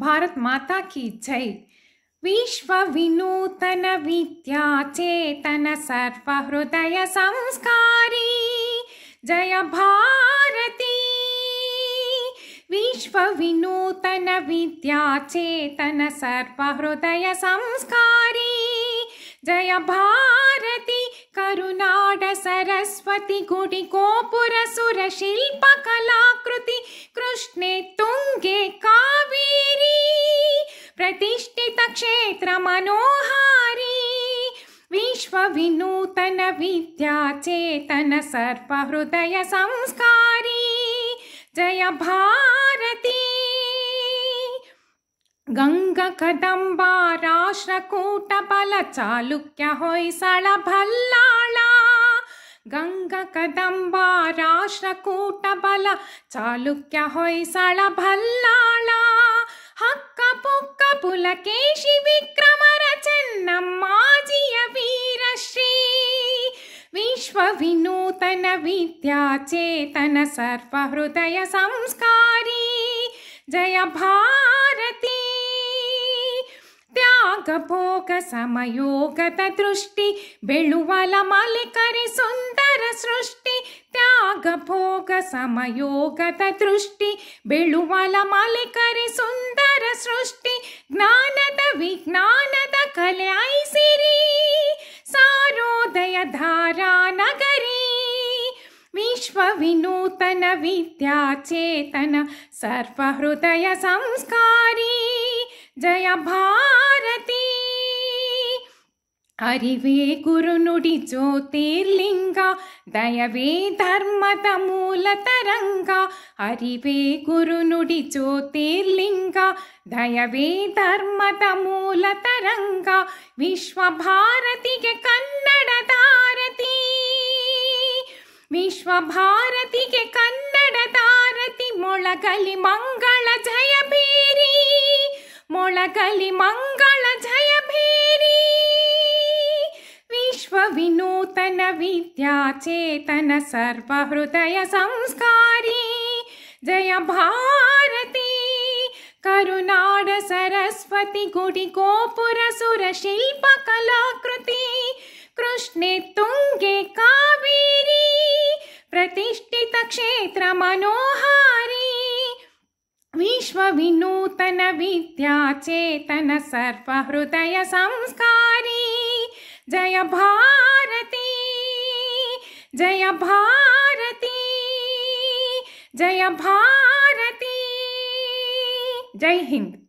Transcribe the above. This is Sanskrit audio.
भारत माता की जय विश्व विनूतन विद्या चेतन हृदय संस्कारी जय भारती विनूतन विद्या चेतन हृदय संस्कारी जय भारती करुनाड सरस्वती कुडि गोपुर तिष्ठित क्षेत्रमनोहारी विश्वविनूतन विद्याचेतन सर्पहृदय संस्कारी जय भारती गङ्गा कदम्बा राष्ट्रकूटबल चालुक्य होयसळभल्ला गङ्गा कदम्बा राष्ट्रकूटबल चालुक्य होय्सळभल्ला हक्क पोक्क पुलकेशि विक्रमरचन् माजिय वीरश्री विश्वविनूतन विद्याचेतन सर्वहृदय संस्कारी जयभारती त्याग समयोगत दृष्टिः बेळुवल मलिकरि सुन्दर सृष्टि ग भोग समयगत दृष्टि बिलुल मालिकरे सुन्दर सृष्टि ज्ञानद विज्ञानद कलैसिरी सारोदय धारा नगरी विश्व विनूतन विद्याचेतन सर्पहृदय संस्कारि जय भारत अरिवे गुरुनु ज्योतिर्लिङ्ग दयवे धर्म तूल तरङ्ग अरिवे गुरुनु ज्योतिर्लिङ्ग दयवे धर्म विश्वभारती कन्नड तारती विश्वभारती कन्नड तारति मोळगलि मङ्गळ जयभीरी मोळगलि मङ्गल विनूतन विद्या चेतन सर्वहृदय संस्कारी जय भारती करुनाड सरस्वती गुडि गोपुर सुरशिल्पकलाकृति कृष्णे तुङ्गे कावेरी प्रतिष्ठित क्षेत्र मनोहारी विश्व विद्या चेतन सर्वहृदय संस्कारी जय भारती जय भारती जय भारती जय हिंद